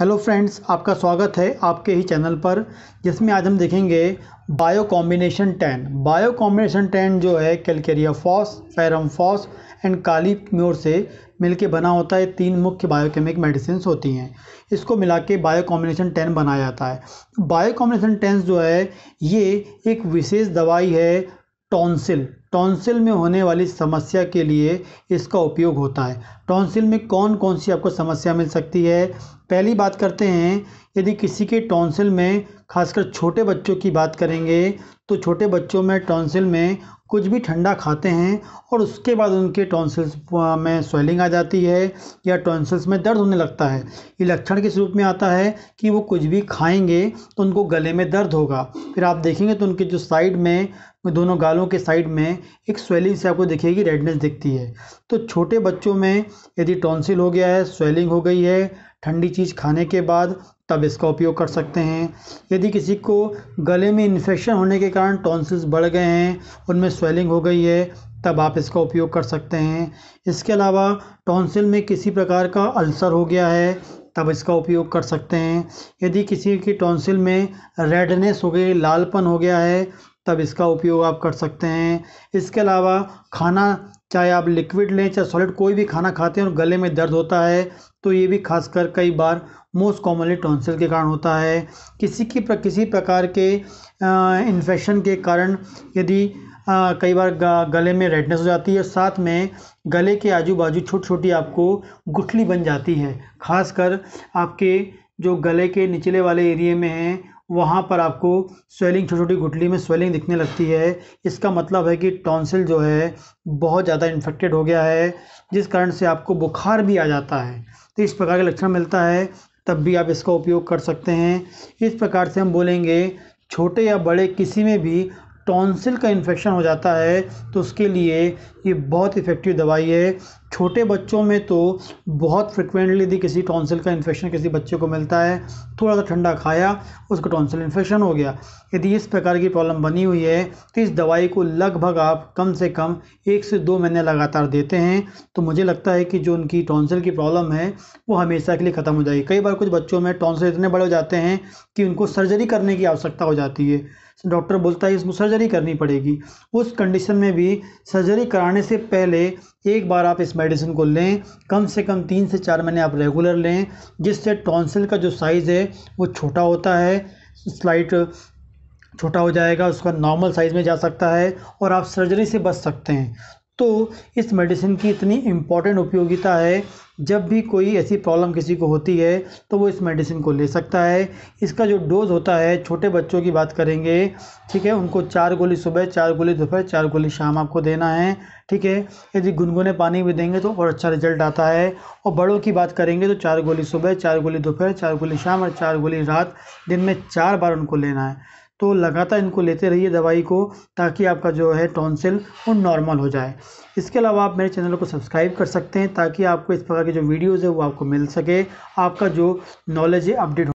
hello friends आपका स्वागत है आपके ही चैनल पर जिसमें आज हम देखेंगे bio combination ten bio combination ten जो है calcarea phos ferrum phos and kali mur से मिलके बना होता है तीन मुख्य बायोकेमिक मेडिसिन होती हैं इसको मिला के बायो कॉम्बिनेशन टेन बनाया जाता है बायो कॉम्बिनेशन टेन जो है ये एक विशेष दवाई है टॉन्सिल टॉन्सिल में होने वाली समस्या के लिए इसका उपयोग होता है टॉन्सिल में कौन कौन सी आपको समस्या मिल सकती है पहली बात करते हैं यदि किसी के टॉन्सिल में खासकर छोटे बच्चों की बात करेंगे तो छोटे बच्चों में टॉन्सिल में कुछ भी ठंडा खाते हैं और उसके बाद उनके टॉन्सिल्स में स्वेलिंग आ जाती है या टॉन्सिल्स में दर्द होने लगता है ये लक्षण किस रूप में आता है कि वो कुछ भी खाएंगे तो उनको गले में दर्द होगा फिर आप देखेंगे तो उनके जो साइड में दोनों गालों के साइड में एक स्वेलिंग से आपको दिखेगी रेडनेस दिखती है तो छोटे बच्चों में यदि टॉन्सिल हो गया है स्वेलिंग हो गई है ठंडी चीज़ खाने के बाद तब इसका उपयोग कर सकते हैं यदि किसी को गले में इन्फेक्शन होने के कारण टॉन्सिल्स बढ़ गए हैं उनमें स्वेलिंग हो गई है तब आप इसका उपयोग कर सकते हैं इसके अलावा टॉन्सिल में किसी प्रकार का अल्सर हो गया है तब इसका उपयोग कर सकते हैं यदि किसी की टॉन्सिल में रेडनेस हो गई लालपन हो गया है तब इसका उपयोग आप कर सकते हैं इसके अलावा खाना चाहे आप लिक्विड लें चाहे सॉलिड कोई भी खाना खाते हैं और गले में दर्द होता है तो ये भी खासकर कई बार मोस्ट कॉमनली टॉन्सिल के कारण होता है किसी की प्र, किसी प्रकार के इन्फेक्शन के कारण यदि कई बार गले में रेडनेस हो जाती है साथ में गले के आजू बाजू छोटी छोटी आपको गुठली बन जाती है खासकर आपके जो गले के निचले वाले एरिए में है वहाँ पर आपको स्वेलिंग छोटी छोटी घुटली में स्वेलिंग दिखने लगती है इसका मतलब है कि टॉन्सिल जो है बहुत ज़्यादा इन्फेक्टेड हो गया है जिस कारण से आपको बुखार भी आ जाता है तो इस प्रकार के लक्षण मिलता है तब भी आप इसका उपयोग कर सकते हैं इस प्रकार से हम बोलेंगे छोटे या बड़े किसी में भी टॉन्सिल का इन्फेक्शन हो जाता है तो उसके लिए ये बहुत इफ़ेक्टिव दवाई है छोटे बच्चों में तो बहुत फ्रिक्वेंटली यदि किसी टॉन्सिल का इन्फेक्शन किसी बच्चे को मिलता है थोड़ा सा ठंडा खाया उसको टॉन्सिल इन्फेक्शन हो गया यदि इस प्रकार की प्रॉब्लम बनी हुई है तो इस दवाई को लगभग आप कम से कम एक से दो महीने लगातार देते हैं तो मुझे लगता है कि जो उनकी टॉन्सिल की प्रॉब्लम है वो हमेशा के लिए ख़त्म हो जाएगी कई बार कुछ बच्चों में टॉन्सिल इतने बड़े हो जाते हैं कि उनको सर्जरी करने की आवश्यकता हो जाती है डॉक्टर बोलता है इसमें सर्जरी करनी पड़ेगी उस कंडीशन में भी सर्जरी कराने से पहले एक बार आप इस मेडिसिन को लें कम से कम तीन से चार महीने आप रेगुलर लें जिससे टॉन्सिल का जो साइज़ है वो छोटा होता है स्लाइट छोटा हो जाएगा उसका नॉर्मल साइज़ में जा सकता है और आप सर्जरी से बच सकते हैं तो इस मेडिसिन की इतनी इम्पॉर्टेंट उपयोगिता है जब भी कोई ऐसी प्रॉब्लम किसी को होती है तो वो इस मेडिसिन को ले सकता है इसका जो डोज़ होता है छोटे बच्चों की बात करेंगे ठीक है उनको चार गोली सुबह चार गोली दोपहर चार गोली शाम आपको देना है ठीक है यदि गुनगुने पानी भी देंगे तो और अच्छा रिजल्ट आता है और बड़ों की बात करेंगे तो चार गोली सुबह चार गोली दोपहर चार गोली शाम और चार गोली रात दिन में चार बार उनको लेना है तो लगातार इनको लेते रहिए दवाई को ताकि आपका जो है टॉन्सिल वो नॉर्मल हो जाए इसके अलावा आप मेरे चैनल को सब्सक्राइब कर सकते हैं ताकि आपको इस प्रकार की जो वीडियोज़ है वो आपको मिल सके आपका जो नॉलेज है अपडेट